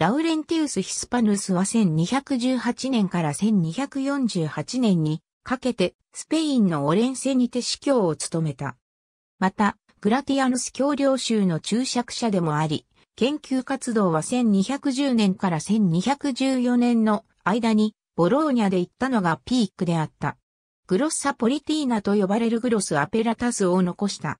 ラウレンティウス・ヒスパヌスは1218年から1248年にかけてスペインのオレンセにて司教を務めた。また、グラティアヌス教領州の注釈者でもあり、研究活動は1210年から1214年の間にボローニャで行ったのがピークであった。グロッサポリティーナと呼ばれるグロスアペラタスを残した。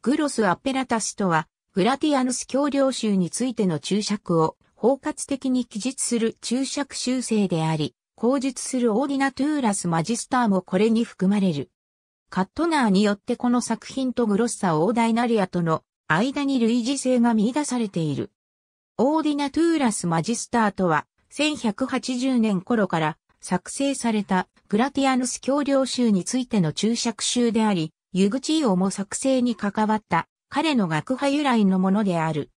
グロスアペラタスとは、グラティアヌス教領州についての注釈を包括的に記述する注釈修正であり、口述するオーディナトゥーラスマジスターもこれに含まれる。カットナーによってこの作品とグロッサオーダイナリアとの間に類似性が見出されている。オーディナトゥーラスマジスターとは、1180年頃から作成されたグラティアヌス橋領集についての注釈集であり、ユグチーオも作成に関わった彼の学派由来のものである。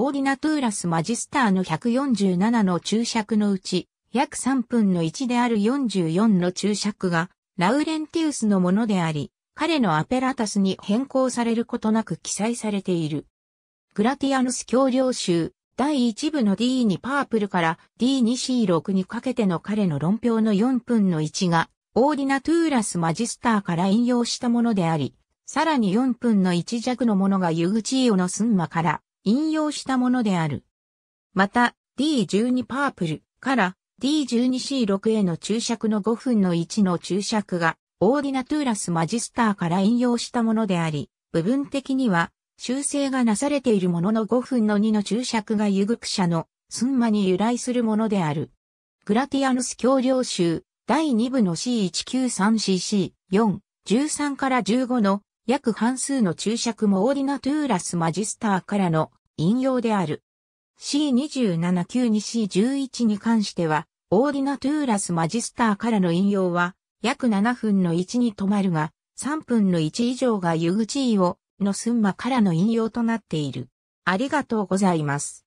オーディナトゥーラスマジスターの147の注釈のうち、約3分の1である44の注釈が、ラウレンティウスのものであり、彼のアペラタスに変更されることなく記載されている。グラティアヌス教領集、第1部の D2 パープルから D2C6 にかけての彼の論評の4分の1が、オーディナトゥーラスマジスターから引用したものであり、さらに4分の1弱のものがユグチーオのスンマから、引用したものである。また、D12 パープルから D12C6 への注釈の5分の1の注釈が、オーディナトゥーラスマジスターから引用したものであり、部分的には、修正がなされているものの5分の2の注釈がユグク社のスンマに由来するものである。グラティアヌス橋領集第2部の C193cc4、13から15の約半数の注釈もオーディナトゥーラスマジスターからの引用である。C27 9 2 C11 に関しては、オーディナトゥーラスマジスターからの引用は、約7分の1に止まるが、3分の1以上がユグチーをのスンマからの引用となっている。ありがとうございます。